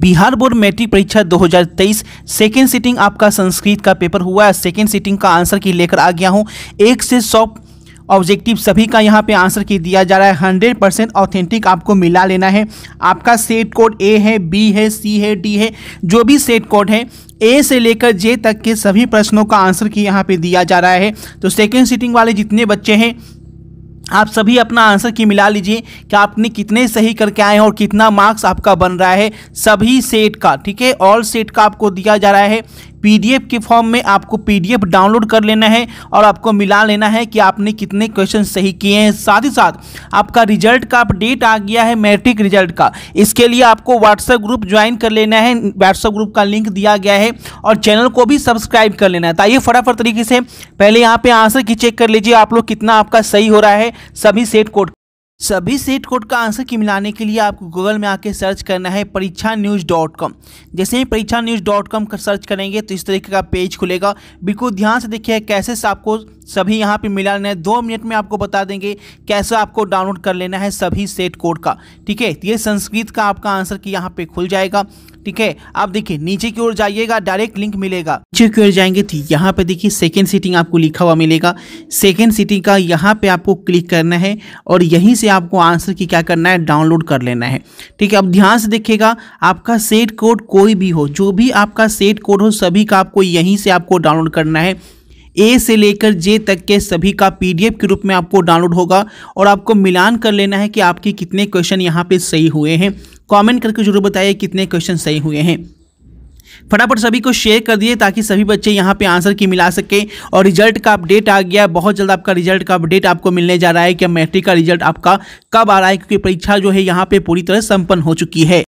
Bihar board matric परीक्षा 2023 second sitting आपका संस्कृत का पेपर हुआ है सेकेंड सीटिंग का आंसर की लेकर आ गया हूँ एक से सौ ऑब्जेक्टिव सभी का यहाँ पे आंसर की दिया जा रहा है हंड्रेड परसेंट ऑथेंटिक आपको मिला लेना है आपका सेट कोड ए है बी है सी है डी है जो भी सेट कोड है ए से लेकर जे तक के सभी प्रश्नों का आंसर की यहाँ पे दिया जा रहा है तो सेकेंड सीटिंग वाले जितने बच्चे हैं आप सभी अपना आंसर की मिला लीजिए कि आपने कितने सही करके आए हैं और कितना मार्क्स आपका बन रहा है सभी सेट का ठीक है ऑल सेट का आपको दिया जा रहा है पीडीएफ के फॉर्म में आपको पीडीएफ डाउनलोड कर लेना है और आपको मिला लेना है कि आपने कितने क्वेश्चन सही किए हैं साथ ही साथ आपका रिजल्ट का अपडेट आ गया है मैट्रिक रिजल्ट का इसके लिए आपको व्हाट्सएप ग्रुप ज्वाइन कर लेना है व्हाट्सएप ग्रुप का लिंक दिया गया है और चैनल को भी सब्सक्राइब कर लेना है ताइए तो फटाफट तरीके से पहले यहाँ पे आंसर की चेक कर लीजिए आप लोग कितना आपका सही हो रहा है सभी सेट कोड सभी सेट कोड का आंसर की मिलाने के लिए आपको गूगल में आके सर्च करना है परीक्षा न्यूज़ डॉट कॉम जैसे ही परीक्षा न्यूज़ डॉट कॉम कर सर्च करेंगे तो इस तरीके का पेज खुलेगा बिल्कुल ध्यान से देखिए कैसे आपको सभी यहाँ पे मिला लेना है दो मिनट में आपको बता देंगे कैसे आपको डाउनलोड कर लेना है सभी सेट कोड का ठीक है ये संस्कृत का आपका आंसर की यहाँ पे खुल जाएगा ठीक है आप देखिए नीचे की ओर जाइएगा डायरेक्ट लिंक मिलेगा नीचे की ओर जाएंगे तो यहाँ पे देखिए सेकेंड सीटिंग आपको लिखा हुआ मिलेगा सेकेंड सीटिंग का यहाँ पे आपको क्लिक करना है और यहीं से से आपको आंसर की क्या करना है डाउनलोड कर लेना है ठीक है अब ध्यान से देखिएगा आपका सेट कोड कोई भी हो जो भी आपका सेट कोड हो सभी का आपको यहीं से आपको डाउनलोड करना है ए से लेकर जे तक के सभी का पीडीएफ के रूप में आपको डाउनलोड होगा और आपको मिलान कर लेना है कि आपके कितने क्वेश्चन यहाँ पे सही हुए हैं कमेंट करके जरूर बताइए कितने क्वेश्चन सही हुए हैं फटाफट सभी को शेयर कर दिए ताकि सभी बच्चे यहाँ पे आंसर की मिला सके और रिजल्ट का अपडेट आ गया बहुत जल्द आपका रिजल्ट का अपडेट आपको मिलने जा रहा है कि मैट्रिक का रिजल्ट आपका कब आ रहा है क्योंकि परीक्षा जो है यहाँ पे पूरी तरह संपन्न हो चुकी है